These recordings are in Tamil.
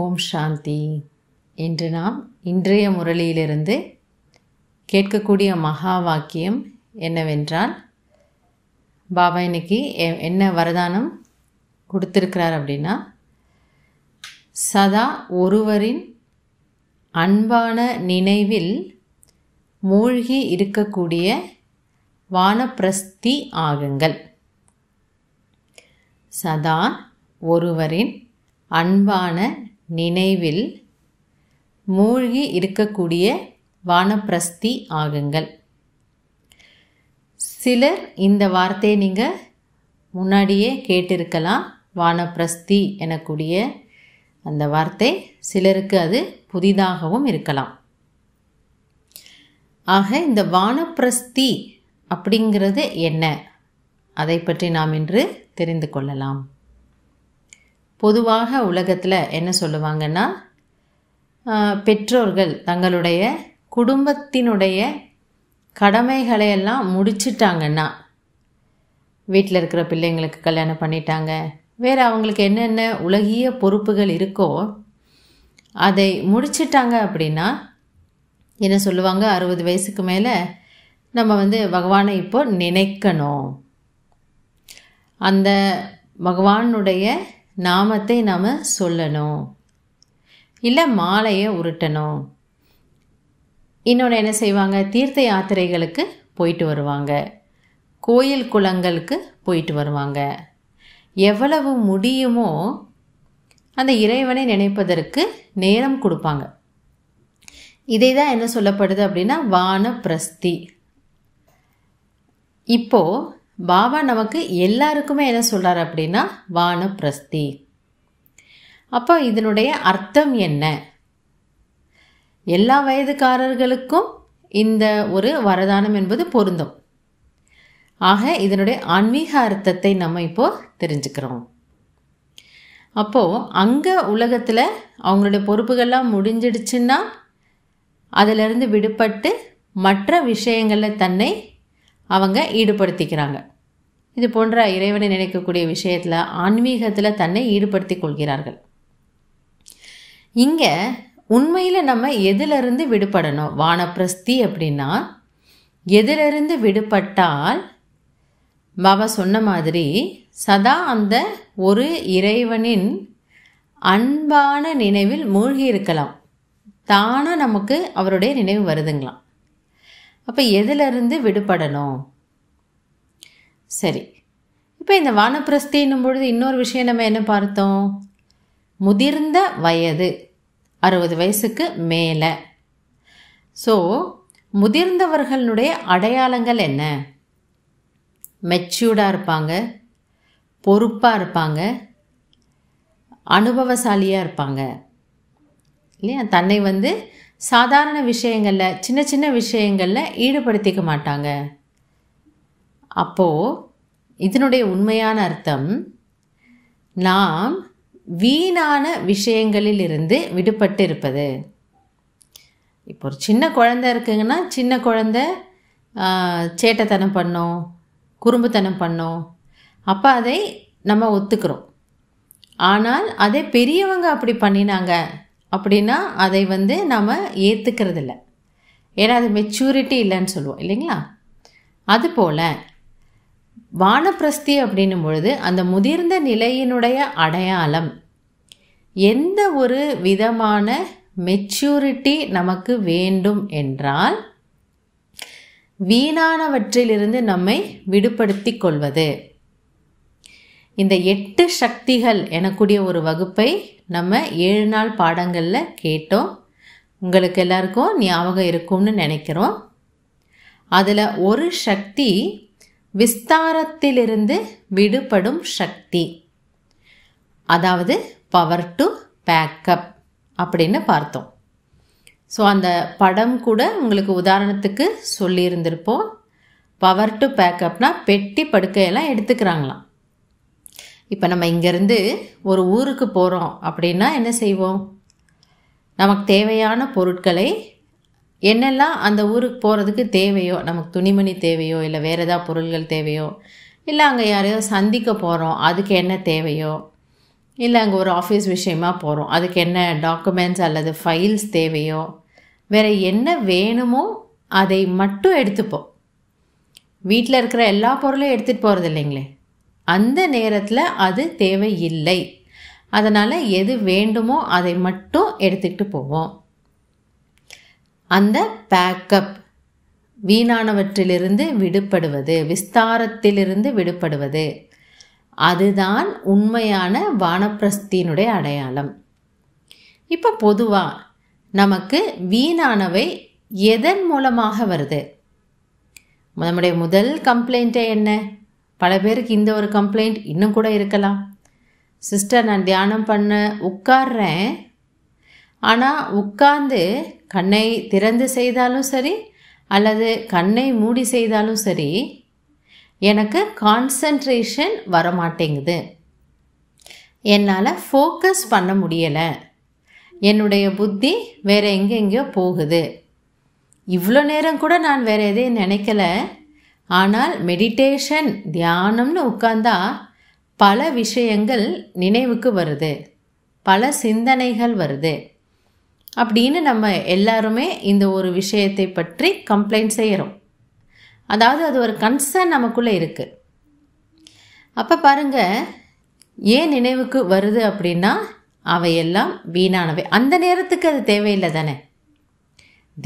ஓம் சாந்தி இன்று நாம் இன்றைய முரளியிலிருந்து கேட்கக்கூடிய மகா வாக்கியம் என்னவென்றால் பாபா இன்னைக்கு என்ன வரதானம் கொடுத்துருக்கிறார் அப்படின்னா சதா ஒருவரின் அன்பான நினைவில் மூழ்கி இருக்கக்கூடிய வானப்பிரஸ்தி ஆகுங்கள் சதா ஒருவரின் அன்பான நினைவில் மூழ்கி இருக்கக்கூடிய வானப்பிரஸ்தி ஆகுங்கள் சிலர் இந்த வார்த்தையை நீங்கள் முன்னாடியே கேட்டிருக்கலாம் வானப்பிரஸ்தி எனக்கூடிய அந்த வார்த்தை சிலருக்கு அது புதிதாகவும் இருக்கலாம் ஆக இந்த வானப்பிரஸ்தி அப்படிங்கிறது என்ன அதை பற்றி நாம் இன்று தெரிந்து கொள்ளலாம் பொதுவாக உலகத்தில் என்ன சொல்லுவாங்கன்னா பெற்றோர்கள் தங்களுடைய குடும்பத்தினுடைய கடமைகளையெல்லாம் முடிச்சிட்டாங்கன்னா வீட்டில் இருக்கிற பிள்ளைங்களுக்கு கல்யாணம் பண்ணிட்டாங்க வேறு அவங்களுக்கு என்னென்ன உலகிய பொறுப்புகள் இருக்கோ அதை முடிச்சிட்டாங்க அப்படின்னா என்ன சொல்லுவாங்க அறுபது வயசுக்கு மேலே நம்ம வந்து பகவானை இப்போ நினைக்கணும் அந்த பகவானுடைய நாமத்தை நாம் சொல்லணும் இல்லை மாலையை உருட்டணும் இன்னொன்று என்ன செய்வாங்க தீர்த்த யாத்திரைகளுக்கு போயிட்டு வருவாங்க கோயில் குளங்களுக்கு போயிட்டு வருவாங்க எவ்வளவு முடியுமோ அந்த இறைவனை நினைப்பதற்கு நேரம் கொடுப்பாங்க இதை தான் என்ன சொல்லப்படுது அப்படின்னா வான பிரஸ்தி இப்போது பாபா நமக்கு எல்லாருக்குமே என்ன சொல்கிறார் அப்படின்னா வானப்பிரஸ்தி அப்போ இதனுடைய அர்த்தம் என்ன எல்லா வயதுக்காரர்களுக்கும் இந்த ஒரு வரதானம் என்பது பொருந்தும் ஆக இதனுடைய ஆன்மீக அர்த்தத்தை நம்ம இப்போது தெரிஞ்சுக்கிறோம் அப்போது அங்கே உலகத்தில் அவங்களுடைய பொறுப்புகள்லாம் முடிஞ்சிடுச்சுன்னா அதிலிருந்து விடுபட்டு மற்ற விஷயங்களில் தன்னை அவங்க ஈடுபடுத்திக்கிறாங்க இது போன்ற இறைவனை நினைக்கக்கூடிய விஷயத்தில் ஆன்மீகத்தில் தன்னை ஈடுபடுத்தி கொள்கிறார்கள் இங்கே உண்மையில் நம்ம எதிலிருந்து விடுபடணும் வானப்பிரஸ்தி அப்படின்னா எதிலிருந்து விடுபட்டால் பாபா சொன்ன மாதிரி சதா அந்த ஒரு இறைவனின் அன்பான நினைவில் மூழ்கி இருக்கலாம் தானாக நமக்கு அவருடைய நினைவு வருதுங்களாம் அப்போ எதிலிருந்து விடுபடணும் சரி இப்போ இந்த வானப்பிரஸ்தின் பொழுது இன்னொரு விஷயம் நம்ம என்ன பார்த்தோம் முதிர்ந்த வயது அறுபது வயசுக்கு மேலே ஸோ முதிர்ந்தவர்களுடைய அடையாளங்கள் என்ன மெச்சூர்டாக இருப்பாங்க பொறுப்பாக இருப்பாங்க அனுபவசாலியாக இருப்பாங்க இல்லையா தன்னை வந்து சாதாரண விஷயங்களில் சின்ன சின்ன விஷயங்களில் ஈடுபடுத்திக்க மாட்டாங்க அப்போது இதனுடைய உண்மையான அர்த்தம் நாம் வீணான விஷயங்களிலிருந்து விடுபட்டு இருப்பது இப்போ ஒரு சின்ன குழந்த இருக்குங்கன்னா சின்ன குழந்த சேட்டைத்தனம் பண்ணோம் குறும்புத்தனம் பண்ணோம் அப்போ அதை நம்ம ஒத்துக்கிறோம் ஆனால் அதே பெரியவங்க அப்படி பண்ணினாங்க அப்படின்னா அதை வந்து நாம் இல்லை ஏன்னா அது மெச்சூரிட்டி இல்லைன்னு சொல்லுவோம் இல்லைங்களா அதுபோல் வானப்பிரஸ்தி அப்படின்னும் பொழுது அந்த முதிர்ந்த நிலையினுடைய அடையாளம் எந்த ஒரு விதமான மெச்சூரிட்டி நமக்கு வேண்டும் என்றால் வீணானவற்றிலிருந்து நம்மை விடுபடுத்தி கொள்வது இந்த எட்டு சக்திகள் எனக்கூடிய ஒரு வகுப்பை நம்ம ஏழு நாள் பாடங்களில் கேட்டோம் உங்களுக்கு எல்லாருக்கும் ஞாபகம் இருக்கும்னு நினைக்கிறோம் அதில் ஒரு சக்தி விஸ்தாரத்திலிருந்து விடுபடும் சக்தி அதாவது பவர் டு பேக்கப் அப்படின்னு பார்த்தோம் ஸோ அந்த படம் கூட உங்களுக்கு உதாரணத்துக்கு சொல்லியிருந்திருப்போம் பவர் டு பேக்கப்னால் பெட்டி படுக்கையெல்லாம் எடுத்துக்கிறாங்களாம் இப்போ நம்ம இங்கேருந்து ஒரு ஊருக்கு போகிறோம் அப்படின்னா என்ன செய்வோம் நமக்கு தேவையான பொருட்களை என்னெல்லாம் அந்த ஊருக்கு போகிறதுக்கு தேவையோ நமக்கு துணிமணி தேவையோ இல்லை வேறு ஏதாவது பொருள்கள் தேவையோ இல்லை அங்கே யாரையோ சந்திக்க போகிறோம் அதுக்கு என்ன தேவையோ இல்லை அங்கே ஒரு ஆஃபீஸ் விஷயமா போகிறோம் அதுக்கு என்ன டாக்குமெண்ட்ஸ் அல்லது ஃபைல்ஸ் தேவையோ வேறு என்ன வேணுமோ அதை மட்டும் எடுத்துப்போம் வீட்டில் இருக்கிற எல்லா பொருளையும் எடுத்துகிட்டு போகிறது இல்லைங்களே அந்த நேரத்தில் அது தேவையில்லை அதனால் எது வேண்டுமோ அதை மட்டும் எடுத்துக்கிட்டு போவோம் அந்த பேக்கப் வீணானவற்றிலிருந்து விடுபடுவது விஸ்தாரத்திலிருந்து விடுபடுவது அதுதான் உண்மையான வானப்பிரஸ்தியினுடைய அடையாளம் இப்போ பொதுவாக நமக்கு வீணானவை எதன் மூலமாக வருது நம்முடைய முதல் கம்ப்ளைண்ட்டே என்ன பல பேருக்கு இந்த ஒரு கம்ப்ளைண்ட் இன்னும் கூட இருக்கலாம் சிஸ்டர் நான் தியானம் பண்ண உட்கார்றேன் ஆனால் உட்கார்ந்து கண்ணை திறந்து செய்தாலும் சரி அல்லது கண்ணை மூடி செய்தாலும் சரி எனக்கு கான்சன்ட்ரேஷன் வரமாட்டேங்குது என்னால் ஃபோக்கஸ் பண்ண முடியலை என்னுடைய புத்தி வேறு எங்கெங்கேயோ போகுது இவ்வளோ நேரம் கூட நான் வேறு எதையும் நினைக்கல ஆனால் மெடிடேஷன் தியானம்னு உட்கார்ந்தா பல விஷயங்கள் நினைவுக்கு வருது பல சிந்தனைகள் வருது அப்படின்னு நம்ம எல்லாருமே இந்த ஒரு விஷயத்தை பற்றி கம்ப்ளைண்ட் செய்கிறோம் அதாவது அது ஒரு கன்சர்ன் நமக்குள்ளே இருக்குது அப்போ பாருங்கள் ஏன் நினைவுக்கு வருது அப்படின்னா அவையெல்லாம் வீணானவை அந்த நேரத்துக்கு அது தேவையில்லை தானே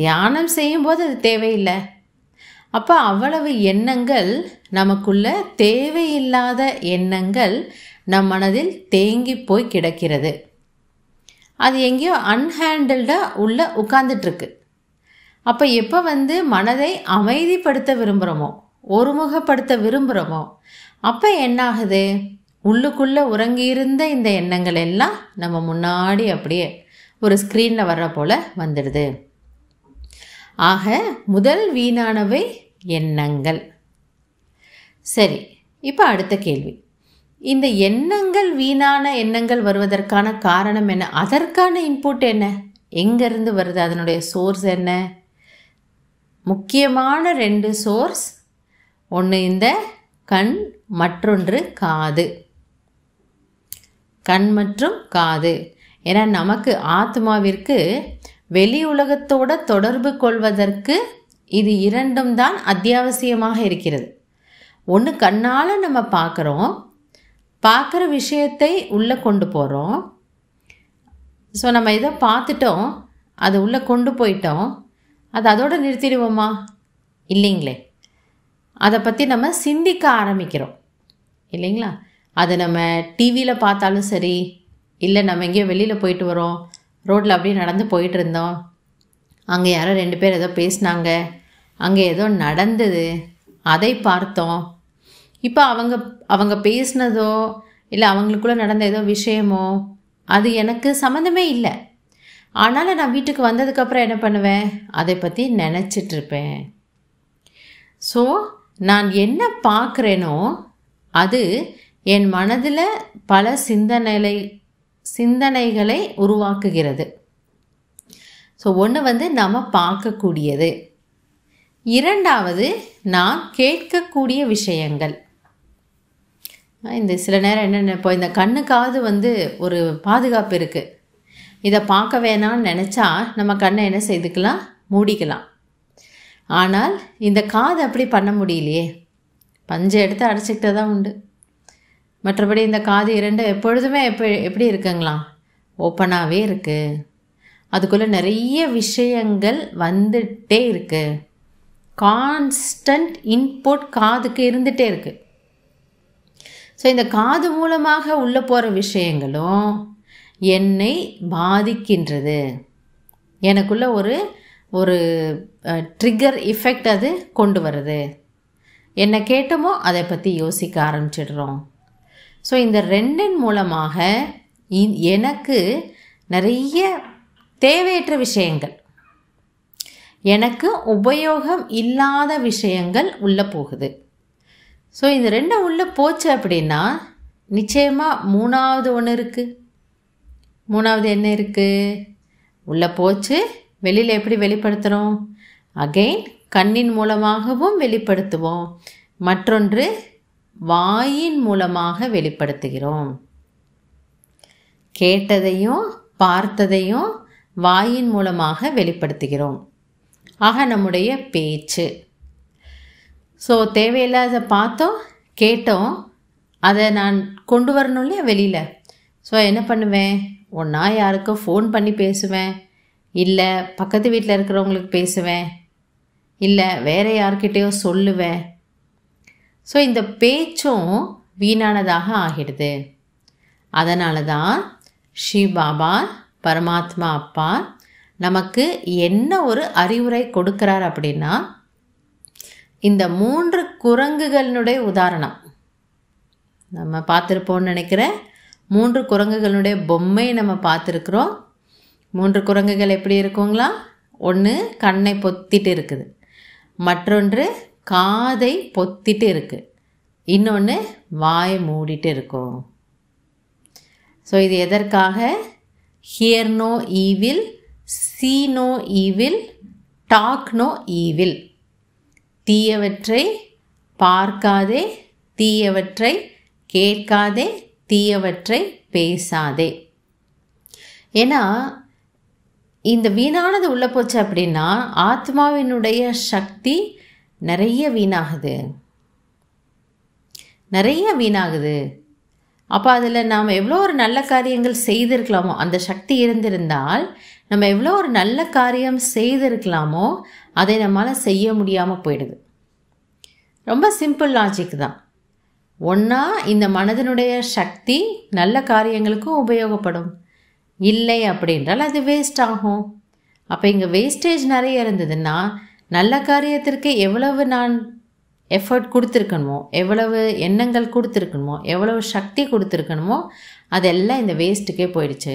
தியானம் செய்யும்போது அது தேவையில்லை அப்போ அவ்வளவு எண்ணங்கள் நமக்குள்ள தேவையில்லாத எண்ணங்கள் நம் மனதில் தேங்கி போய் கிடக்கிறது அது எங்கேயோ அன்ஹேண்டில்டாக உள்ள உட்காந்துட்டுருக்கு அப்போ எப்போ வந்து மனதை அமைதிப்படுத்த விரும்புகிறோமோ ஒருமுகப்படுத்த விரும்புகிறோமோ அப்போ என்னாகுது உள்ளுக்குள்ளே உறங்கியிருந்த இந்த எண்ணங்கள் எல்லாம் நம்ம முன்னாடி அப்படியே ஒரு ஸ்க்ரீனில் வர்ற போல் வந்துடுது ஆக முதல் வீணானவை எண்ணங்கள் சரி இப்போ அடுத்த கேள்வி இந்த எண்ணங்கள் வீணான எண்ணங்கள் வருவதற்கான காரணம் என்ன அதற்கான இன்புட் என்ன எங்கேருந்து வருது அதனுடைய சோர்ஸ் என்ன முக்கியமான ரெண்டு சோர்ஸ் ஒன்று இந்த கண் மற்றொன்று காது கண் மற்றும் காது ஏன்னா நமக்கு ஆத்மாவிற்கு வெளி உலகத்தோட தொடர்பு கொள்வதற்கு இது இரண்டும் தான் அத்தியாவசியமாக இருக்கிறது ஒன்று கண்ணால் நம்ம பார்க்குறோம் பார்க்குற விஷயத்தை உள்ளே கொண்டு போகிறோம் ஸோ நம்ம இதை பார்த்துட்டோம் அதை உள்ளே கொண்டு போயிட்டோம் அது அதோடு நிறுத்திடுவோமா இல்லைங்களே அதை பற்றி நம்ம சிந்திக்க ஆரம்பிக்கிறோம் இல்லைங்களா அதை நம்ம டிவியில் பார்த்தாலும் சரி இல்லை நம்ம எங்கேயோ வெளியில் போயிட்டு வரோம் ரோட்டில் அப்படியே நடந்து போயிட்டு இருந்தோம் அங்கே யாரோ ரெண்டு பேர் ஏதோ பேசினாங்க அங்கே ஏதோ நடந்தது அதை பார்த்தோம் இப்போ அவங்க அவங்க பேசினதோ இல்லை அவங்களுக்குள்ளே நடந்த ஏதோ விஷயமோ அது எனக்கு சம்மந்தமே இல்லை ஆனாலும் நான் வீட்டுக்கு வந்ததுக்கப்புறம் என்ன பண்ணுவேன் அதை பற்றி நினச்சிட்ருப்பேன் ஸோ நான் என்ன பார்க்குறேனோ அது என் மனதில் பல சிந்தனை சிந்தனைகளை உருவாக்குகிறது ஸோ ஒன்று வந்து நம்ம பார்க்கக்கூடியது இரண்டாவது நான் கேட்கக்கூடிய விஷயங்கள் இந்த சில நேரம் என்னென்ன இப்போ இந்த கண்ணுக்காவது வந்து ஒரு பாதுகாப்பு இருக்குது இதை பார்க்க வேணாம்னு நினச்சா நம்ம கண்ணை என்ன செய்துக்கலாம் மூடிக்கலாம் ஆனால் இந்த காது அப்படி பண்ண முடியலையே பஞ்சை எடுத்து அடைச்சிக்கிட்டே தான் உண்டு மற்றபடி இந்த காது இரண்டு எப்பொழுதுமே எப்படி எப்படி இருக்குங்களா ஓப்பனாகவே இருக்குது அதுக்குள்ளே நிறைய விஷயங்கள் வந்துட்டே இருக்குது கான்ஸ்டன்ட் இன்புட் காதுக்கு இருந்துகிட்டே இருக்குது ஸோ இந்த காது மூலமாக உள்ளே போகிற விஷயங்களும் என்னை பாதிக்கின்றது எனக்குள்ள ஒரு ஒரு ட்ரிகர் இஃபெக்ட் அது கொண்டு வருது என்ன கேட்டோமோ அதை பற்றி யோசிக்க ஆரம்பிச்சிடுறோம் ஸோ இந்த ரெண்டின் மூலமாக எனக்கு நிறைய தேவையற்ற விஷயங்கள் எனக்கு உபயோகம் இல்லாத விஷயங்கள் உள்ளே போகுது ஸோ இந்த ரெண்டும் உள்ளே போச்சு அப்படின்னா நிச்சயமாக மூணாவது ஒன்று இருக்குது மூணாவது என்ன இருக்குது உள்ளே போச்சு வெளியில் எப்படி வெளிப்படுத்துகிறோம் அகெயின் கண்ணின் மூலமாகவும் வெளிப்படுத்துவோம் மற்றொன்று வாயின் மூலமாக வெளிப்படுத்துகிறோம் கேட்டதையும் பார்த்ததையும் வாயின் மூலமாக வெளிப்படுத்துகிறோம் ஆக நம்முடைய பேச்சு ஸோ தேவையில்லாத பார்த்தோம் கேட்டோம் அதை நான் கொண்டு வரணும் இல்லையா வெளியில் ஸோ என்ன பண்ணுவேன் ஒன்றா யாருக்கும் ஃபோன் பண்ணி பேசுவேன் இல்லை பக்கத்து வீட்டில் இருக்கிறவங்களுக்கு பேசுவேன் இல்லை வேறு யார்கிட்டேயோ சொல்லுவேன் ஸோ இந்த பேச்சும் வீணானதாக ஆகிடுது அதனால தான் ஸ்ரீ பாபா பரமாத்மா அப்பா நமக்கு என்ன ஒரு அறிவுரை கொடுக்கிறார் அப்படின்னா இந்த மூன்று குரங்குகளினுடைய உதாரணம் நம்ம பார்த்துருப்போம்னு நினைக்கிற மூன்று குரங்குகளுடைய பொம்மை நம்ம பார்த்துருக்குறோம் மூன்று குரங்குகள் எப்படி இருக்குங்களா ஒன்று கண்ணை பொத்திட்டு இருக்குது மற்றொன்று காதை பொத்திட்டு இருக்குது இன்னொன்று வாய் மூடிட்டு இருக்கும் ஸோ இது எதற்காக hear no evil see no evil talk no evil தீயவற்றை பார்க்காதே தீயவற்றை கேட்காதே தீயவற்றை பேசாதே ஏன்னா இந்த வீணானது உள்ளே போச்சு அப்படின்னா ஆத்மாவினுடைய சக்தி நிறைய வீணாகுது நிறைய வீணாகுது அப்போ அதில் நாம் எவ்வளோ ஒரு நல்ல காரியங்கள் செய்திருக்கலாமோ அந்த சக்தி இருந்திருந்தால் நம்ம எவ்வளோ ஒரு நல்ல காரியம் செய்திருக்கலாமோ அதை நம்மளால் செய்ய முடியாமல் போயிடுது ரொம்ப சிம்பிள் லாஜிக் தான் ஒன்றா இந்த மனதினுடைய சக்தி நல்ல காரியங்களுக்கும் உபயோகப்படும் இல்லை அப்படின்றால் அது வேஸ்ட் ஆகும் அப்போ இங்கே வேஸ்டேஜ் நிறைய இருந்ததுன்னா நல்ல காரியத்திற்கு எவ்வளவு நான் எஃபர்ட் கொடுத்துருக்கணுமோ எவ்வளவு எண்ணங்கள் கொடுத்துருக்கணுமோ எவ்வளவு சக்தி கொடுத்துருக்கணுமோ அதெல்லாம் இந்த வேஸ்ட்டுக்கே போயிடுச்சு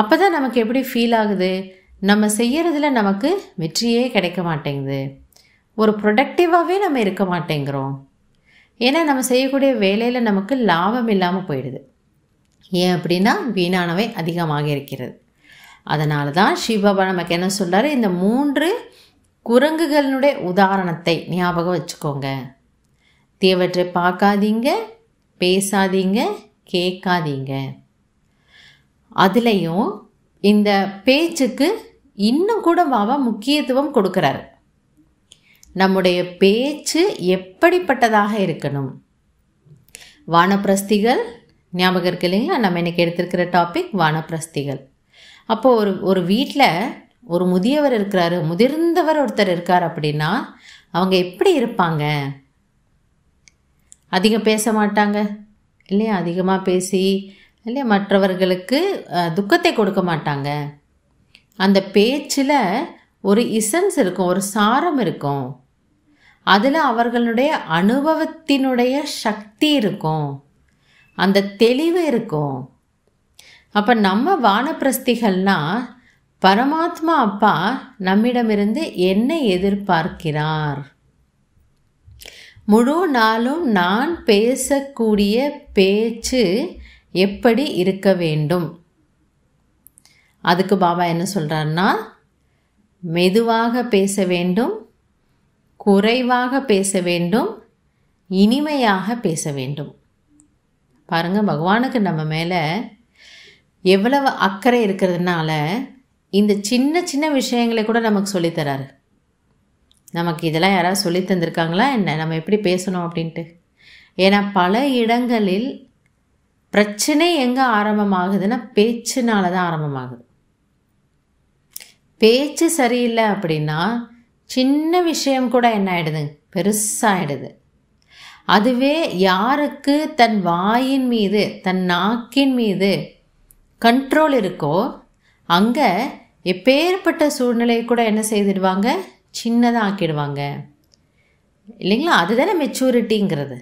அப்போ தான் நமக்கு எப்படி ஃபீல் ஆகுது நம்ம செய்கிறதுல நமக்கு வெற்றியே கிடைக்க மாட்டேங்குது ஒரு ப்ரொடக்டிவாகவே நம்ம இருக்க மாட்டேங்கிறோம் ஏன்னா நம்ம செய்யக்கூடிய வேலையில் நமக்கு லாபம் இல்லாமல் போயிடுது ஏன் அப்படின்னா வீணானவை அதிகமாக இருக்கிறது அதனால தான் சிவபாபா நமக்கு என்ன சொல்கிறார் இந்த மூன்று குரங்குகளுடைய உதாரணத்தை ஞாபகம் வச்சுக்கோங்க தீவற்றை பார்க்காதீங்க பேசாதீங்க கேட்காதீங்க அதுலேயும் இந்த பேச்சுக்கு இன்னும் கூட பாபா முக்கியத்துவம் கொடுக்குறாரு நம்முடைய பேச்சு எப்படிப்பட்டதாக இருக்கணும் வானப்பிரஸ்திகள் ஞாபகம் இருக்கு இல்லைங்களா நம்ம இன்றைக்கி எடுத்திருக்கிற டாபிக் வானப்பிரஸ்திகள் அப்போது ஒரு ஒரு வீட்டில் ஒரு முதியவர் இருக்கிறாரு முதிர்ந்தவர் ஒருத்தர் இருக்கார் அப்படின்னா அவங்க எப்படி இருப்பாங்க அதிகம் பேச மாட்டாங்க இல்லையா அதிகமாக பேசி இல்லையா மற்றவர்களுக்கு துக்கத்தை கொடுக்க மாட்டாங்க அந்த பேச்சில் ஒரு இசன்ஸ் இருக்கும் ஒரு சாரம் இருக்கும் அதில் அவர்களுடைய அனுபவத்தினுடைய சக்தி இருக்கும் அந்த தெளிவு இருக்கும் அப்போ நம்ம வானப்பிரஸ்திகள்னால் பரமாத்மா அப்பா நம்மிடமிருந்து என்ன எதிர்பார்க்கிறார் முழு நாளும் நான் பேசக்கூடிய பேச்சு எப்படி இருக்க வேண்டும் அதுக்கு பாபா என்ன சொல்கிறாருன்னா மெதுவாக பேச வேண்டும் குறைவாக பேச வேண்டும் இனிமையாக பேச வேண்டும் பாருங்கள் பகவானுக்கு நம்ம மேலே எவ்வளவு அக்கறை இருக்கிறதுனால இந்த சின்ன சின்ன விஷயங்களை கூட நமக்கு சொல்லித்தராரு நமக்கு இதெல்லாம் யாராவது சொல்லி தந்திருக்காங்களா என்ன நம்ம எப்படி பேசணும் அப்படின்ட்டு ஏன்னா பல இடங்களில் பிரச்சனை எங்கே ஆரம்பமாகுதுன்னா பேச்சுனால தான் ஆரம்பமாகுது பேச்சு சரியில்லை அப்படின்னா சின்ன விஷயம் கூட என்ன ஆகிடுதுங்க பெருசாகிடுது அதுவே யாருக்கு தன் வாயின் மீது தன் நாக்கின் மீது கண்ட்ரோல் இருக்கோ அங்கே எப்பேற்பட்ட சூழ்நிலையை கூட என்ன செய்திடுவாங்க சின்னதாக ஆக்கிடுவாங்க இல்லைங்களா அதுதானே மெச்சூரிட்டிங்கிறது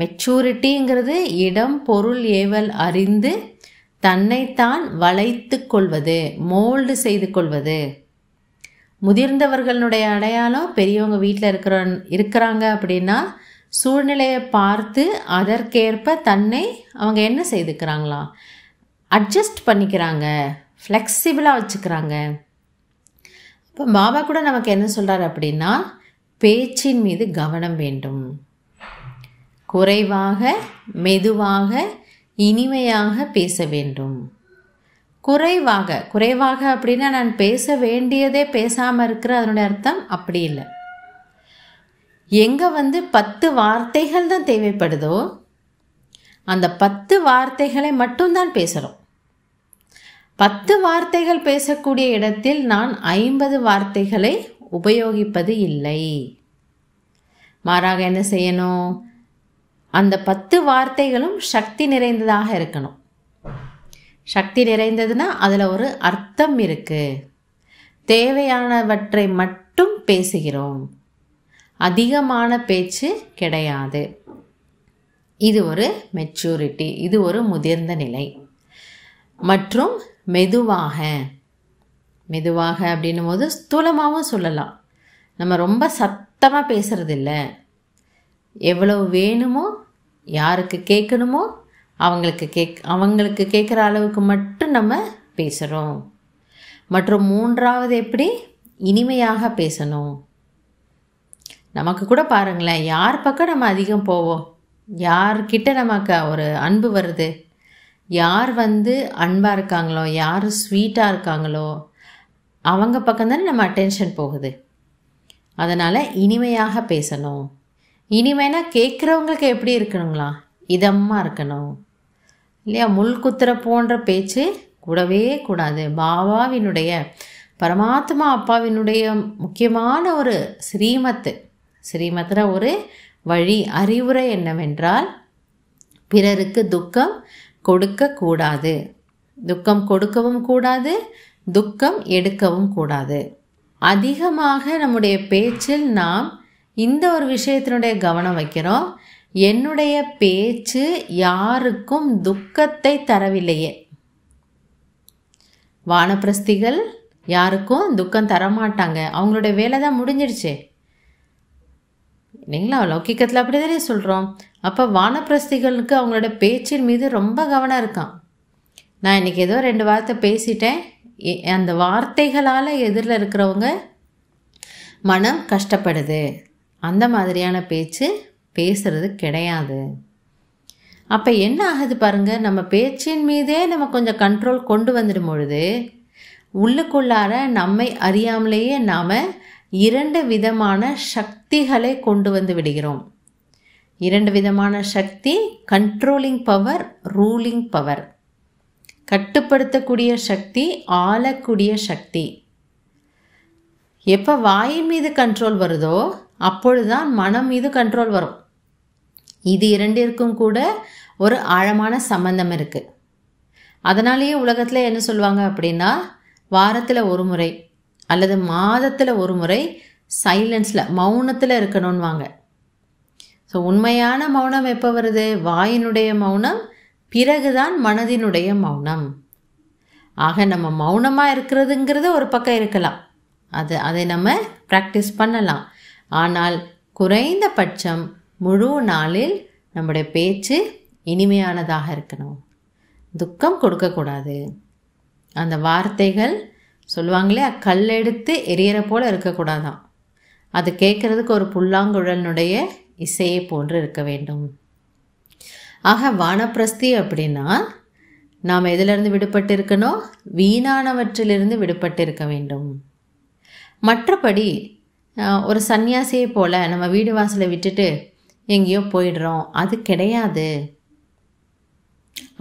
மெச்சூரிட்டிங்கிறது இடம் பொருள் ஏவல் அறிந்து தன்னைத்தான் வளைத்து கொள்வது மோல்டு செய்து கொள்வது முதிர்ந்தவர்களுடைய அடையாளம் பெரியவங்க வீட்டில் இருக்கிற இருக்கிறாங்க அப்படின்னா சூழ்நிலையை பார்த்து அதற்கேற்ப தன்னை அவங்க என்ன செய்துக்கிறாங்களா அட்ஜஸ்ட் பண்ணிக்கிறாங்க ஃப்ளெக்சிபிளாக வச்சுக்கிறாங்க இப்போ பாபா கூட நமக்கு என்ன சொல்கிறார் அப்படின்னா பேச்சின் மீது கவனம் வேண்டும் குறைவாக மெதுவாக இனிமையாக பேச வேண்டும் குறைவாக குறைவாக அப்படின்னா நான் பேச வேண்டியதே பேசாமல் இருக்கிற அதனுடைய அர்த்தம் அப்படி இல்லை எங்கே வந்து பத்து வார்த்தைகள் தான் தேவைப்படுதோ அந்த பத்து வார்த்தைகளை மட்டும்தான் பேசுகிறோம் பத்து வார்த்தைகள் பேசக்கூடிய இடத்தில் நான் ஐம்பது வார்த்தைகளை உபயோகிப்பது இல்லை மாறாக என்ன செய்யணும் அந்த பத்து வார்த்தைகளும் சக்தி நிறைந்ததாக இருக்கணும் சக்தி நிறைந்ததுன்னா அதில் ஒரு அர்த்தம் இருக்குது தேவையானவற்றை மட்டும் பேசுகிறோம் அதிகமான பேச்சு கிடையாது இது ஒரு மெச்சூரிட்டி இது ஒரு முதிர்ந்த நிலை மற்றும் மெதுவாக மெதுவாக அப்படின்னும் போது ஸ்தூலமாகவும் சொல்லலாம் நம்ம ரொம்ப சத்தமாக பேசுகிறதில்ல எவ்வளோ வேணுமோ யாருக்கு கேட்கணுமோ அவங்களுக்கு கேக் அவங்களுக்கு கேட்குற அளவுக்கு மட்டும் நம்ம பேசுகிறோம் மற்றும் மூன்றாவது எப்படி இனிமையாக பேசணும் நமக்கு கூட பாருங்களேன் யார் பக்கம் நம்ம அதிகம் போவோம் யார்கிட்ட நமக்கு ஒரு அன்பு வருது யார் வந்து அன்பாக இருக்காங்களோ யார் ஸ்வீட்டாக இருக்காங்களோ அவங்க பக்கம்தானே நம்ம அட்டென்ஷன் போகுது அதனால் இனிமையாக பேசணும் இனிமைனா கேட்குறவங்களுக்கு எப்படி இருக்கணுங்களா இதமாக இருக்கணும் இல்லையா முள் குத்துற போன்ற பேச்சு கூடவே கூடாது பாபாவினுடைய பரமாத்மா அப்பாவினுடைய முக்கியமான ஒரு ஸ்ரீமத்து ஸ்ரீமத்துற ஒரு வழி அறிவுரை என்னவென்றால் பிறருக்கு துக்கம் கொடுக்கக்கூடாது துக்கம் கொடுக்கவும் கூடாது துக்கம் எடுக்கவும் கூடாது அதிகமாக நம்முடைய பேச்சில் நாம் இந்த ஒரு விஷயத்தினுடைய கவனம் வைக்கிறோம் என்னுடைய பேச்சு யாருக்கும் துக்கத்தை தரவில்லையே வானப்பிரஸ்திகள் யாருக்கும் துக்கம் தரமாட்டாங்க அவங்களுடைய வேலை தான் முடிஞ்சிடுச்சு இல்லைங்களா லௌக்கிக்கத்தில் அப்படி தானே சொல்கிறோம் அப்போ வானப்பிரஸ்திகளுக்கு அவங்களோட பேச்சின் மீது ரொம்ப கவனம் இருக்கான் நான் இன்றைக்கி ஏதோ ரெண்டு வார்த்தை பேசிட்டேன் அந்த வார்த்தைகளால் எதிரில் இருக்கிறவங்க மனம் கஷ்டப்படுது அந்த மாதிரியான பேச்சு பேசுறது கிடையாது அப்போ என்ன ஆகுது பாருங்கள் நம்ம பேச்சின் மீதே நம்ம கொஞ்சம் கண்ட்ரோல் கொண்டு வந்துடும் பொழுது உள்ளுக்குள்ளார நம்மை அறியாமலேயே நாம் இரண்டு விதமான சக்திகளை கொண்டு வந்து விடுகிறோம் இரண்டு விதமான சக்தி கண்ட்ரோலிங் பவர் ரூலிங் பவர் கட்டுப்படுத்தக்கூடிய சக்தி ஆளக்கூடிய சக்தி எப்போ வாய் மீது கண்ட்ரோல் வருதோ அப்பொழுதுதான் மனம் மீது கண்ட்ரோல் வரும் இது இரண்டிற்கும் கூட ஒரு ஆழமான சம்பந்தம் இருக்குது அதனாலேயே உலகத்தில் என்ன சொல்லுவாங்க அப்படின்னா வாரத்தில் ஒரு முறை அல்லது மாதத்தில் ஒரு முறை சைலன்ஸில் மௌனத்தில் இருக்கணும்வாங்க ஸோ உண்மையான மௌனம் எப்போ வருது வாயினுடைய மௌனம் பிறகுதான் மனதினுடைய மௌனம் ஆக நம்ம மௌனமாக இருக்கிறதுங்கிறது ஒரு பக்கம் இருக்கலாம் அது அதை நம்ம ப்ராக்டிஸ் பண்ணலாம் ஆனால் குறைந்தபட்சம் முழு நாளில் நம்முடைய பேச்சு இனிமையானதாக இருக்கணும் துக்கம் கொடுக்கக்கூடாது அந்த வார்த்தைகள் சொல்லுவாங்களே கல் எடுத்து எரியற போல் இருக்கக்கூடாதான் அது கேட்குறதுக்கு ஒரு புல்லாங்குழலினுடைய இசையை போன்று இருக்க வேண்டும் ஆக வானப்பிரஸ்தி அப்படின்னா நாம் எதிலிருந்து விடுபட்டு இருக்கணும் வீணானவற்றிலிருந்து விடுபட்டு இருக்க வேண்டும் மற்றபடி ஒரு சன்னியாசியை போல் நம்ம வீடு வாசலை விட்டுட்டு எங்கேயோ போயிடுறோம் அது கிடையாது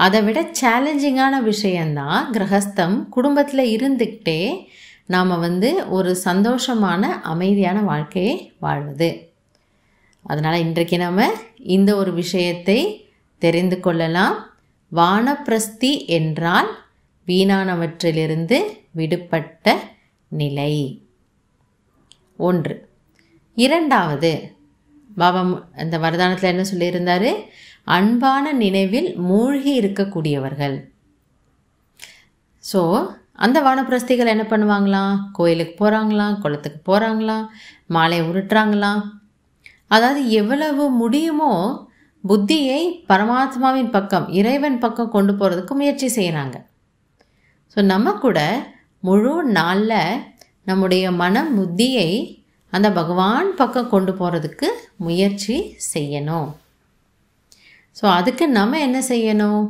அதை விட சேலஞ்சிங்கான விஷயந்தான் கிரகஸ்தம் குடும்பத்தில் இருந்துக்கிட்டே நாம் வந்து ஒரு சந்தோஷமான அமைதியான வாழ்க்கையை வாழ்வது அதனால் இன்றைக்கு நாம் இந்த ஒரு விஷயத்தை தெரிந்து கொள்ளலாம் வானப்பிரஸ்தி என்றால் வீணானவற்றிலிருந்து விடுபட்ட நிலை ஒன்று இரண்டாவது பாபா இந்த வரதானத்தில் என்ன சொல்லியிருந்தார் அன்பான நினைவில் மூழ்கி இருக்கக்கூடியவர்கள் ஸோ அந்த வானப்பிரஸ்திகள் என்ன பண்ணுவாங்களாம் கோயிலுக்கு போகிறாங்களாம் குளத்துக்கு போகிறாங்களாம் மாலை உருட்டுறாங்களாம் அதாவது எவ்வளவு முடியுமோ புத்தியை பரமாத்மாவின் பக்கம் இறைவன் பக்கம் கொண்டு போகிறதுக்கு முயற்சி செய்கிறாங்க ஸோ நம்ம கூட முழு நாளில் நம்முடைய மனம் புத்தியை அந்த பகவான் பக்கம் கொண்டு போகிறதுக்கு முயற்சி செய்யணும் ஸோ அதுக்கு நம்ம என்ன செய்யணும்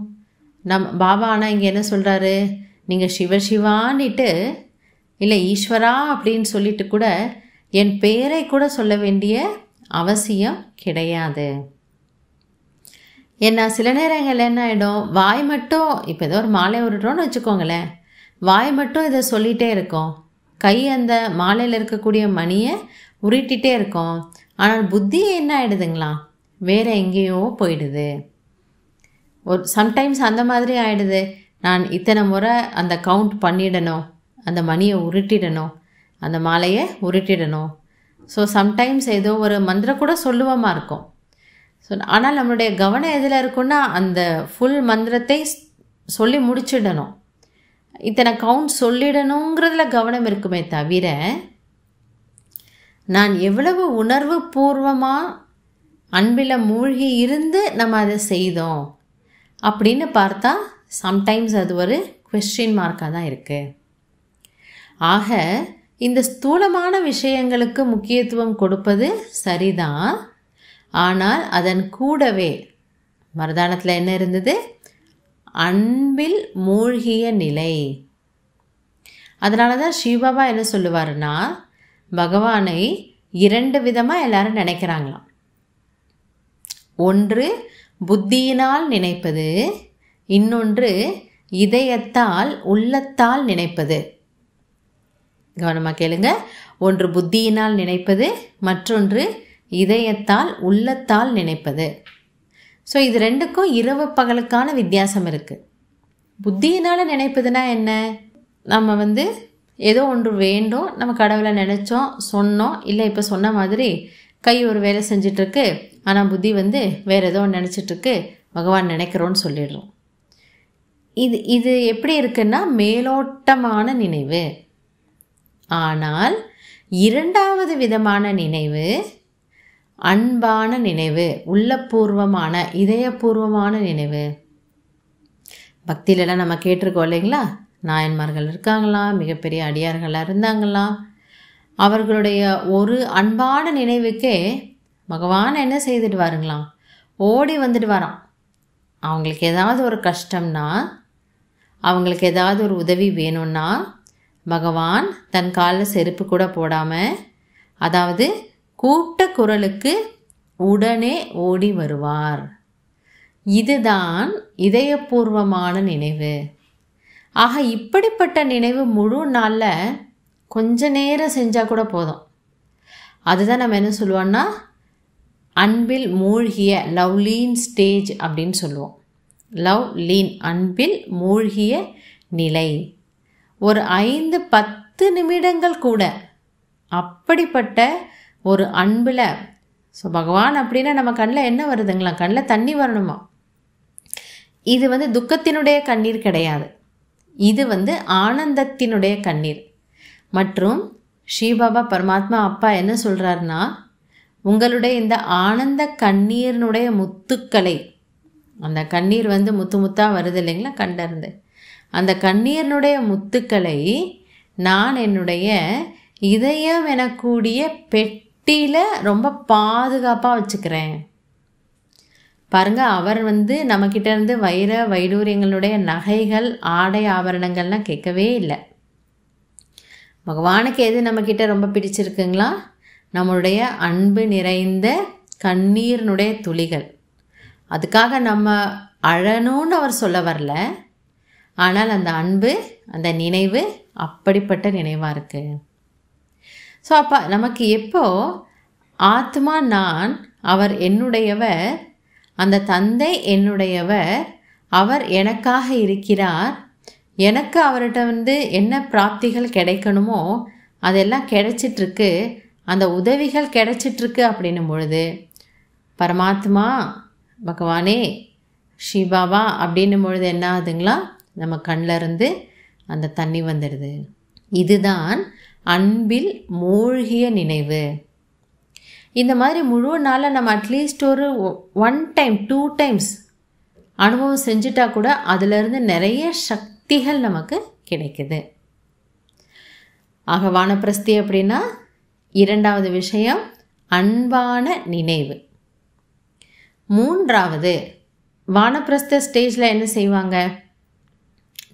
நம் பாபா ஆனால் இங்கே என்ன சொல்கிறாரு நீங்கள் சிவ சிவான்னுட்டு இல்லை ஈஸ்வரா அப்படின்னு சொல்லிட்டு கூட என் பேரை கூட சொல்ல வேண்டிய அவசியம் கிடையாது என்ன சில நேரங்கள் என்ன ஆகிடும் வாய் மட்டும் இப்போ ஏதோ ஒரு மாலை விடுறோன்னு வச்சுக்கோங்களேன் வாய் மட்டும் இதை சொல்லிகிட்டே இருக்கும் கை அந்த மாலையில் இருக்கக்கூடிய மணியை உருட்டிகிட்டே இருக்கும் ஆனால் புத்தி என்ன ஆகிடுதுங்களா வேறு எங்கேயோ போயிடுது ஒரு சம்டைம்ஸ் அந்த மாதிரி ஆயிடுது நான் இத்தனை முறை அந்த கவுண்ட் பண்ணிடணும் அந்த மணியை உருட்டிடணும் அந்த மாலையை உருட்டிடணும் ஸோ சம்டைம்ஸ் ஏதோ ஒரு மந்திரம் கூட சொல்லுவமாக இருக்கும் ஸோ ஆனால் நம்மளுடைய கவனம் எதில் இருக்குன்னா அந்த ஃபுல் மந்திரத்தை சொல்லி முடிச்சிடணும் இத்தனை கவுண்ட் சொல்லிடணுங்கிறதுல கவனம் இருக்குமே தவிர நான் எவ்வளவு உணர்வு பூர்வமாக அன்பில் மூழ்கி இருந்து நம்ம அதை செய்தோம் அப்படின்னு பார்த்தா சம்டைம்ஸ் அது ஒரு கொஸ்டின் மார்க்காக தான் இருக்குது ஆக இந்த ஸ்தூலமான விஷயங்களுக்கு முக்கியத்துவம் கொடுப்பது சரிதான் ஆனால் அதன் கூடவே மருதானத்தில் என்ன இருந்தது அன்பில் மூழ்கிய நிலை அதனால தான் சிவபாபா என்ன சொல்லுவாருன்னா பகவானை இரண்டு விதமாக எல்லாரும் நினைக்கிறாங்களாம் ஒன்று புத்தியினால் நினைப்பது இன்னொன்று இதயத்தால் உள்ளத்தால் நினைப்பது கவனமாக கேளுங்க ஒன்று புத்தியினால் நினைப்பது மற்றொன்று இதயத்தால் உள்ளத்தால் நினைப்பது ஸோ இது ரெண்டுக்கும் இரவு பகலுக்கான வித்தியாசம் இருக்குது புத்தியினால் நினைப்பதுனா என்ன நம்ம வந்து ஏதோ ஒன்று வேண்டும் நம்ம கடவுளை நினச்சோம் சொன்னோம் இல்லை இப்போ சொன்ன மாதிரி கை ஒரு வேலை செஞ்சிட்ருக்கு ஆனால் புத்தி வந்து வேறு ஏதோ நினச்சிட்ருக்கு பகவான் நினைக்கிறோன்னு சொல்லிடுறோம் இது இது எப்படி இருக்குன்னா மேலோட்டமான நினைவு ஆனால் இரண்டாவது விதமான நினைவு அன்பான நினைவு உள்ளபூர்வமான இதயபூர்வமான நினைவு பக்தியிலலாம் நம்ம கேட்டிருக்கோம் இல்லைங்களா நாயன்மார்கள் இருக்காங்களா மிகப்பெரிய அடியார்களாக இருந்தாங்களா அவர்களுடைய ஒரு அன்பான நினைவுக்கே பகவான் என்ன செய்துட்டு ஓடி வந்துடுவாராம் அவங்களுக்கு ஏதாவது ஒரு கஷ்டம்னா அவங்களுக்கு ஏதாவது ஒரு உதவி வேணும்னா பகவான் தன் காலில் செருப்பு கூட போடாமல் அதாவது கூட்ட குரலுக்கு உடனே ஓடி வருவார் இதுதான் இதயபூர்வமான நினைவு ஆக இப்படிப்பட்ட நினைவு முழு நாளில் கொஞ்ச நேரம் செஞ்சால் கூட போதும் அதுதான் நம்ம என்ன சொல்லுவோன்னா அன்பில் மூழ்கிய லவ் லீன் ஸ்டேஜ் அப்படின்னு சொல்லுவோம் லவ் லீன் அன்பில் மூழ்கிய நிலை ஒரு ஐந்து பத்து நிமிடங்கள் கூட அப்படிப்பட்ட ஒரு அன்பில் ஸோ பகவான் அப்படின்னா நம்ம கண்ணில் என்ன வருதுங்களா கண்ணில் தண்ணி வரணுமா இது வந்து துக்கத்தினுடைய கண்ணீர் கிடையாது இது வந்து ஆனந்தத்தினுடைய கண்ணீர் மற்றும் ஸ்ரீபாபா பரமாத்மா அப்பா என்ன சொல்கிறாருன்னா உங்களுடைய இந்த ஆனந்த கண்ணீர்னுடைய முத்துக்களை அந்த கண்ணீர் வந்து முத்து முத்தாக வருது இல்லைங்களா கண்டறிந்து அந்த கண்ணீர்னுடைய முத்துக்களை நான் என்னுடைய இதயம் எனக்கூடிய பெட்டியில் ரொம்ப பாதுகாப்பாக வச்சுக்கிறேன் பாருங்க அவர் வந்து நம்மக்கிட்ட இருந்து வைர வைடூரியங்களுடைய நகைகள் ஆடை ஆபரணங்கள்லாம் கேட்கவே இல்லை பகவானுக்கு எது நம்மக்கிட்ட ரொம்ப பிடிச்சிருக்குங்களா நம்மளுடைய அன்பு நிறைந்த கண்ணீர்னுடைய துளிகள் அதுக்காக நம்ம அழணும்னு அவர் சொல்ல வரல ஆனால் அந்த அன்பு அந்த நினைவு அப்படிப்பட்ட நினைவாக இருக்குது ஸோ அப்போ நமக்கு எப்போ ஆத்மா நான் அவர் என்னுடையவர் அந்த தந்தை என்னுடையவர் அவர் எனக்காக இருக்கிறார் எனக்கு அவர்கிட்ட வந்து என்ன பிராப்திகள் கிடைக்கணுமோ அதெல்லாம் கிடைச்சிட்ருக்கு அந்த உதவிகள் கிடைச்சிட்ருக்கு அப்படின்னும் பொழுது பரமாத்மா பகவானே சிவாவா அப்படின்னும் பொழுது என்ன ஆகுதுங்களா நம்ம கண்ணிலருந்து அந்த தண்ணி வந்துடுது இதுதான் அன்பில் மூழ்கிய நினைவு இந்த மாதிரி முழு நாளில் நம்ம அட்லீஸ்ட் ஒரு ஒன் டைம் டூ டைம்ஸ் அனுபவம் செஞ்சுட்டா கூட அதுலேருந்து நிறைய சக்தி சக்திகள் நமக்கு கிடைக்குது ஆக வானப்பிரஸ்தி அப்படின்னா இரண்டாவது விஷயம் அன்பான நினைவு மூன்றாவது வானப்பிரஸ்த ஸ்டேஜில் என்ன செய்வாங்க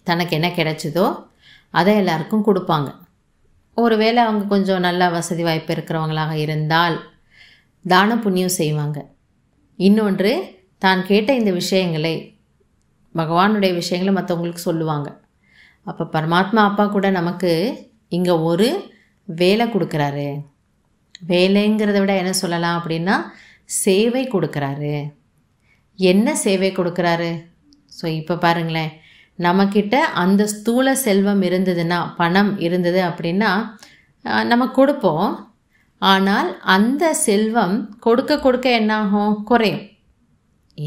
தனக்கு என்ன கிடைச்சதோ அதை எல்லாருக்கும் கொடுப்பாங்க ஒருவேளை அவங்க கொஞ்சம் நல்லா வசதி வாய்ப்பு இருக்கிறவங்களாக இருந்தால் தான புண்ணியம் செய்வாங்க இன்னொன்று தான் கேட்ட இந்த விஷயங்களை பகவானுடைய விஷயங்களை மற்றவங்களுக்கு சொல்லுவாங்க அப்போ பரமாத்மா அப்பா கூட நமக்கு இங்கே ஒரு வேலை கொடுக்குறாரு வேலைங்கிறத விட என்ன சொல்லலாம் அப்படின்னா சேவை கொடுக்குறாரு என்ன சேவை கொடுக்குறாரு ஸோ இப்போ பாருங்களேன் நம்மக்கிட்ட அந்த ஸ்தூல செல்வம் இருந்ததுன்னா பணம் இருந்தது அப்படின்னா நம்ம கொடுப்போம் ஆனால் அந்த செல்வம் கொடுக்க கொடுக்க என்னாகும் குறையும்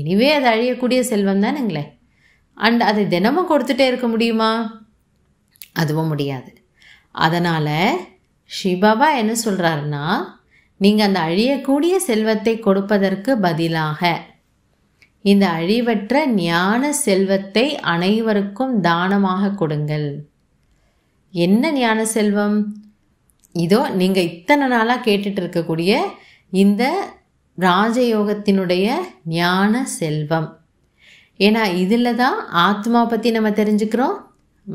இனிவே அது அழியக்கூடிய செல்வம் தானுங்களே அண்ட் அதை தினமும் கொடுத்துட்டே இருக்க முடியுமா அதுவும் முடியாது அதனால் ஷிபாபா என்ன சொல்கிறாருன்னா நீங்கள் அந்த அழியக்கூடிய செல்வத்தை கொடுப்பதற்கு பதிலாக இந்த அழிவற்ற ஞான செல்வத்தை அனைவருக்கும் தானமாக கொடுங்கள் என்ன ஞான செல்வம் இதோ நீங்கள் இத்தனை நாளாக கேட்டுட்டு இருக்கக்கூடிய இந்த ராஜயோகத்தினுடைய ஞான செல்வம் ஏன்னா இதில் தான் ஆத்மா பற்றி நம்ம தெரிஞ்சுக்கிறோம்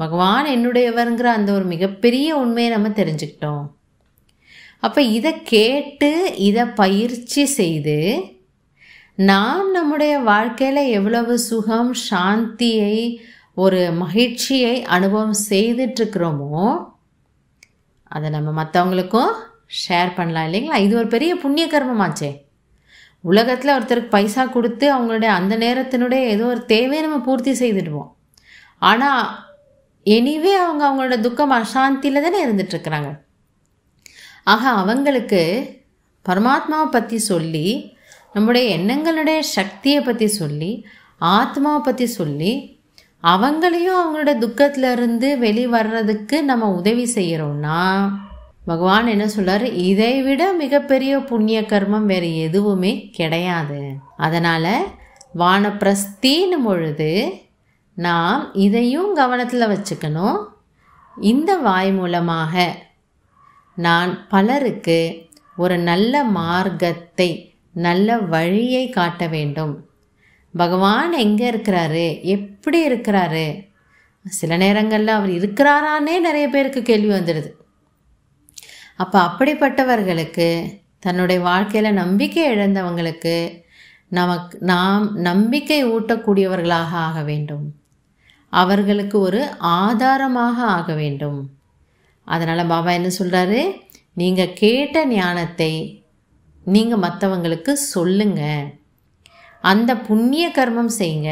பகவான் என்னுடையவருங்கிற அந்த ஒரு மிகப்பெரிய உண்மையை நம்ம தெரிஞ்சுக்கிட்டோம் அப்போ இதை கேட்டு இதை பயிற்சி செய்து நாம் நம்முடைய வாழ்க்கையில் எவ்வளவு சுகம் சாந்தியை ஒரு மகிழ்ச்சியை அனுபவம் செய்துட்ருக்குறோமோ அதை நம்ம மற்றவங்களுக்கும் ஷேர் பண்ணலாம் இல்லைங்களா இது ஒரு பெரிய புண்ணிய கர்மமாச்சே உலகத்தில் ஒருத்தருக்கு பைசா கொடுத்து அவங்களுடைய அந்த நேரத்தினுடைய ஏதோ ஒரு தேவையை நம்ம பூர்த்தி செய்துடுவோம் ஆனால் எனிவே அவங்க அவங்களோட துக்கம் அசாந்தியில் தானே இருந்துட்டுருக்குறாங்க ஆக அவங்களுக்கு பரமாத்மாவை பற்றி சொல்லி நம்முடைய எண்ணங்களுடைய சக்தியை பற்றி சொல்லி ஆத்மாவை பற்றி சொல்லி அவங்களையும் அவங்களோட துக்கத்திலிருந்து வெளிவர்றதுக்கு நம்ம உதவி செய்கிறோன்னா பகவான் என்ன சொல்கிறார் விட மிகப்பெரிய புண்ணிய கர்மம் வேறு எதுவுமே கிடையாது அதனால் வானப்பிரஸ்தின்னு பொழுது நாம் இதையும் கவனத்தில் வச்சுக்கணும் இந்த வாய் மூலமாக நான் பலருக்கு ஒரு நல்ல மார்க்கத்தை நல்ல வழியை காட்ட வேண்டும் பகவான் எங்கே இருக்கிறாரு எப்படி இருக்கிறாரு சில நேரங்களில் அவர் இருக்கிறாரானே நிறைய பேருக்கு கேள்வி வந்துடுது அப்போ அப்படிப்பட்டவர்களுக்கு தன்னுடைய வாழ்க்கையில் நம்பிக்கை இழந்தவங்களுக்கு நமக்கு நாம் நம்பிக்கை ஊட்டக்கூடியவர்களாக ஆக வேண்டும் அவர்களுக்கு ஒரு ஆதாரமாக ஆக வேண்டும் அதனால் பாபா என்ன சொல்கிறாரு நீங்கள் கேட்ட ஞானத்தை நீங்கள் மற்றவங்களுக்கு சொல்லுங்க அந்த புண்ணிய கர்மம் செய்யுங்க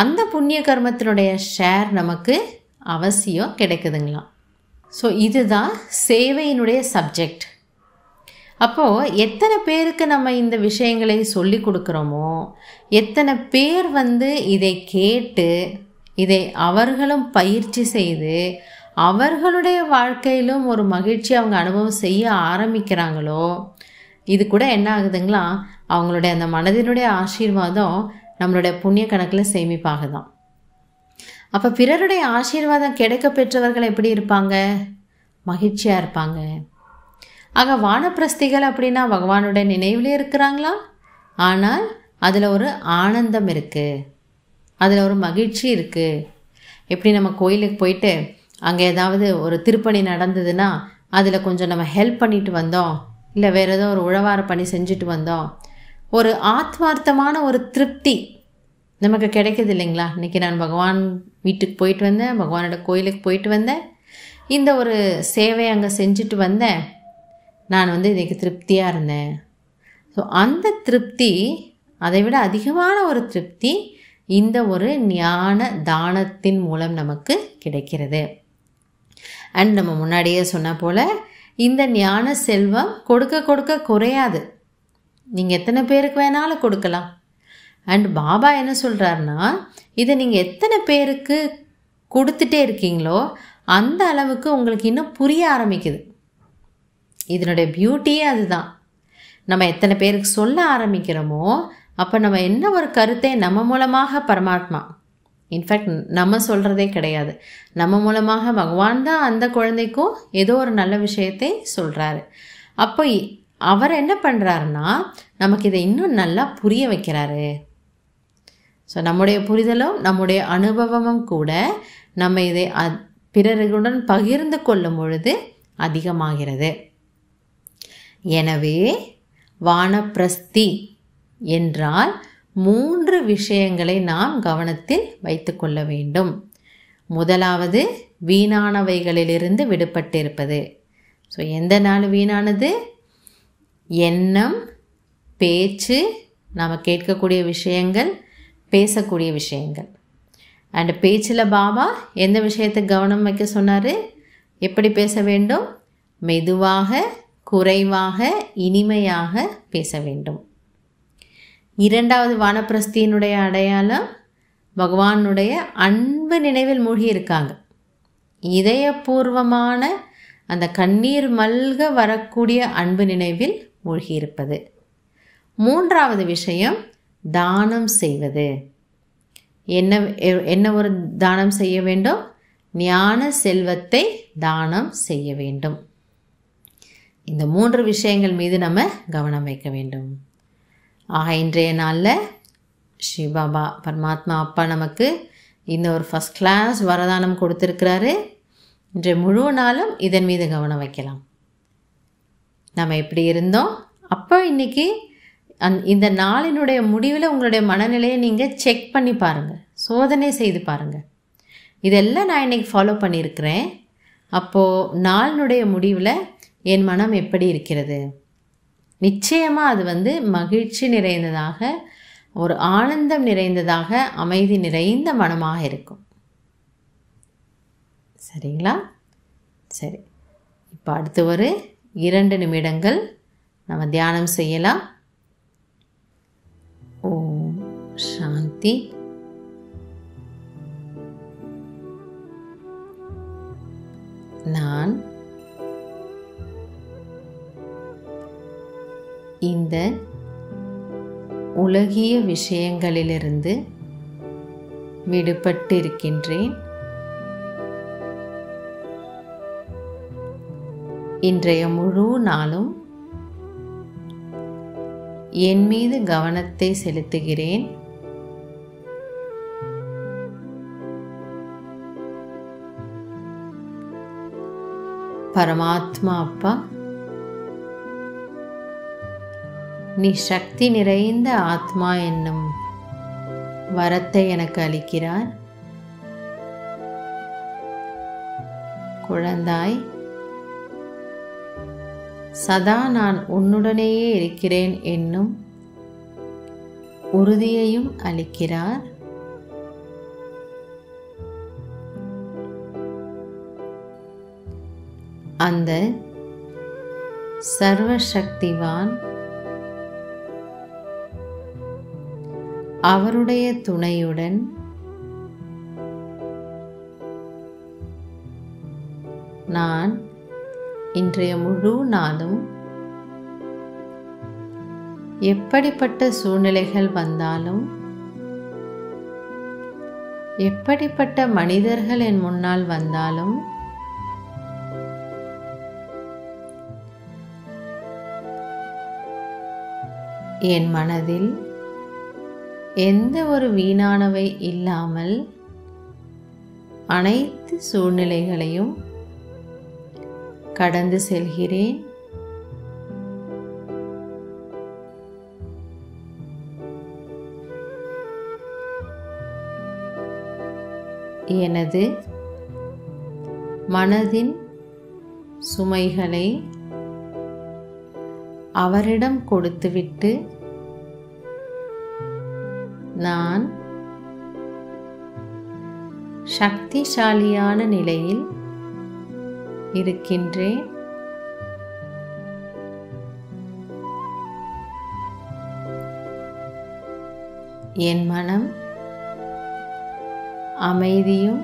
அந்த புண்ணிய கர்மத்தினுடைய ஷேர் நமக்கு அவசியம் கிடைக்குதுங்களாம் ஸோ இதுதான் சேவையினுடைய சப்ஜெக்ட் அப்போது எத்தனை பேருக்கு நம்ம இந்த விஷயங்களை சொல்லி கொடுக்குறோமோ எத்தனை பேர் வந்து இதை கேட்டு இதை அவர்களும் பயிற்சி செய்து அவர்களுடைய வாழ்க்கையிலும் ஒரு மகிழ்ச்சி அவங்க அனுபவம் செய்ய ஆரம்பிக்கிறாங்களோ இது கூட என்ன ஆகுதுங்களா அவங்களுடைய அந்த மனதினுடைய ஆசீர்வாதம் நம்மளுடைய புண்ணிய கணக்கில் சேமிப்பாகுதான் அப்போ பிறருடைய ஆசீர்வாதம் கிடைக்க பெற்றவர்கள் எப்படி இருப்பாங்க மகிழ்ச்சியாக இருப்பாங்க ஆக வானப்பிரஸ்திகள் அப்படின்னா பகவானுடைய நினைவிலே இருக்கிறாங்களா ஆனால் அதில் ஒரு ஆனந்தம் இருக்குது அதில் ஒரு மகிழ்ச்சி இருக்குது எப்படி நம்ம கோயிலுக்கு போயிட்டு அங்கே ஏதாவது ஒரு திருப்பணி நடந்ததுன்னா அதில் கொஞ்சம் நம்ம ஹெல்ப் பண்ணிட்டு வந்தோம் இல்லை வேறு ஏதோ ஒரு உழவார பணி செஞ்சுட்டு வந்தோம் ஒரு ஆத்மார்த்தமான ஒரு திருப்தி நமக்கு கிடைக்கிது இல்லைங்களா இன்றைக்கி நான் பகவான் வீட்டுக்கு போயிட்டு வந்தேன் பகவானோட கோயிலுக்கு போயிட்டு வந்தேன் இந்த ஒரு சேவையை அங்கே செஞ்சுட்டு வந்தேன் நான் வந்து இதைக்கு திருப்தியாக இருந்தேன் ஸோ அந்த திருப்தி அதை விட அதிகமான ஒரு திருப்தி இந்த ஒரு ஞான தானத்தின் மூலம் நமக்கு கிடைக்கிறது அண்ட் நம்ம முன்னாடியே சொன்ன போல் இந்த ஞான செல்வம் கொடுக்க கொடுக்க குறையாது நீங்கள் எத்தனை பேருக்கு வேணாலும் கொடுக்கலாம் அண்ட் பாபா என்ன சொல்கிறாருன்னா இதை நீங்கள் எத்தனை பேருக்கு கொடுத்துட்டே இருக்கீங்களோ அந்த அளவுக்கு உங்களுக்கு இன்னும் புரிய ஆரம்பிக்குது இதனுடைய பியூட்டியே அதுதான் நம்ம எத்தனை பேருக்கு சொல்ல ஆரம்பிக்கிறோமோ அப்போ நம்ம என்ன ஒரு கருத்தை நம்ம மூலமாக பரமாத்மா இன்ஃபேக்ட் நம்ம சொல்கிறதே கிடையாது நம்ம மூலமாக பகவான் தான் அந்த குழந்தைக்கும் ஏதோ ஒரு நல்ல விஷயத்தை சொல்கிறாரு அப்போ அவர் என்ன பண்ணுறாருன்னா நமக்கு இதை இன்னும் நல்லா புரிய வைக்கிறாரு ஸோ நம்முடைய புரிதலும் நம்முடைய அனுபவமும் கூட நம்ம இதை பிறர்களுடன் பகிர்ந்து கொள்ளும் பொழுது அதிகமாகிறது எனவே வானப்பிரஸ்தி என்றால் மூன்று விஷயங்களை நாம் கவனத்தில் வைத்துக்கொள்ள வேண்டும் முதலாவது வீணானவைகளிலிருந்து விடுபட்டிருப்பது ஸோ எந்த நாள் வீணானது எண்ணம் பேச்சு நாம் கேட்கக்கூடிய விஷயங்கள் பேசக்கூடிய விஷயங்கள் அண்ட் பேச்சில் பாபா எந்த விஷயத்தை கவனம் வைக்க சொன்னார் எப்படி பேச வேண்டும் மெதுவாக குறைவாக இனிமையாக பேச வேண்டும் இரண்டாவது வானப்பிரஸ்தியினுடைய அடையாளம் பகவானுடைய அன்பு நினைவில் மூழ்கி இருக்காங்க இதயபூர்வமான அந்த கண்ணீர் மல்க வரக்கூடிய அன்பு நினைவில் மூழ்கி இருப்பது மூன்றாவது விஷயம் தானம் செய்வது என்ன என்ன ஒரு தானம் செய்ய வேண்டும் ஞான செல்வத்தை தானம் செய்ய வேண்டும் இந்த மூன்று விஷயங்கள் மீது நம்ம கவனம் வைக்க வேண்டும் ஆக இன்றைய நாளில் சிவபாபா பரமாத்மா அப்பா நமக்கு இந்த ஒரு ஃபஸ்ட் கிளாஸ் வரதானம் கொடுத்துருக்கிறாரு இன்றைய முழு நாளும் இதன் மீது கவனம் வைக்கலாம் நம்ம எப்படி இருந்தோம் அப்போ இன்றைக்கி அந் இந்த நாளினுடைய முடிவில் உங்களுடைய மனநிலையை நீங்கள் செக் பண்ணி பாருங்கள் சோதனை செய்து பாருங்கள் இதெல்லாம் நான் இன்றைக்கி ஃபாலோ பண்ணியிருக்கிறேன் அப்போது நாளினுடைய முடிவில் என் மனம் எப்படி இருக்கிறது நிச்சயமாக அது வந்து மகிழ்ச்சி நிறைந்ததாக ஒரு ஆனந்தம் நிறைந்ததாக அமைதி நிறைந்த மனமாக இருக்கும் சரிங்களா சரி இப்போ அடுத்து ஒரு இரண்டு நிமிடங்கள் நம்ம தியானம் செய்யலாம் சாந்தி நான் இந்த உலகிய விஷயங்களிலிருந்து விடுபட்டிருக்கின்றேன் இன்றைய முழு நாளும் என் மீது கவனத்தை செலுத்துகிறேன் பரமாத்மா அப்பா நீ சக்தி நிறைந்த ஆத்மா என்னும் வரத்தை எனக்கு அளிக்கிறார் குழந்தாய் சதா நான் உன்னுடனேயே இருக்கிறேன் என்னும் உறுதியையும் அளிக்கிறார் அந்த சர்வசக்திவான் அவருடைய துணையுடன் நான் இன்றைய முழு நாளும் எப்படிப்பட்ட சூழ்நிலைகள் வந்தாலும் எப்படிப்பட்ட மனிதர்கள் என் முன்னால் வந்தாலும் என் மனதில் எந்த ஒரு வீணானவை இல்லாமல் அனைத்து சூழ்நிலைகளையும் கடந்து செல்கிறேன் எனது மனதின் சுமைகளை அவரிடம் கொடுத்துவிட்டு நான் சக்திசாலியான நிலையில் இருக்கின்றேன் என் மனம் அமைதியும்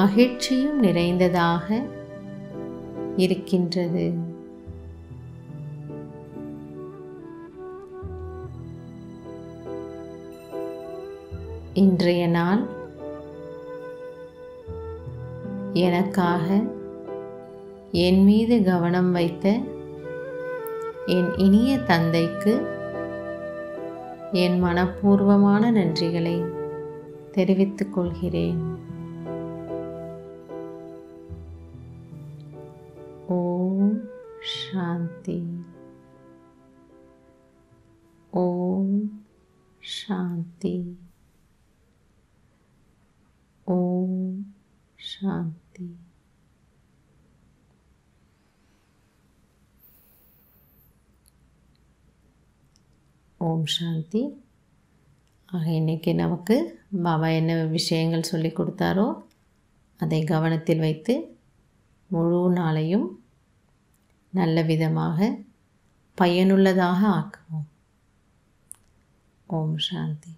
மகிழ்ச்சியும் நிறைந்ததாக இருக்கின்றது இன்றைய நாள் எனக்காக என் மீது கவனம் வைத்த என் இனிய தந்தைக்கு என் மனப்பூர்வமான நன்றிகளை தெரிவித்துக் கொள்கிறேன் ஓம் சாந்தி ஆக இன்றைக்கி நமக்கு பாபா என்ன விஷயங்கள் சொல்லி கொடுத்தாரோ அதை கவனத்தில் வைத்து முழு நாளையும் நல்ல விதமாக பயனுள்ளதாக ஆக்குவோம் ஓம் சாந்தி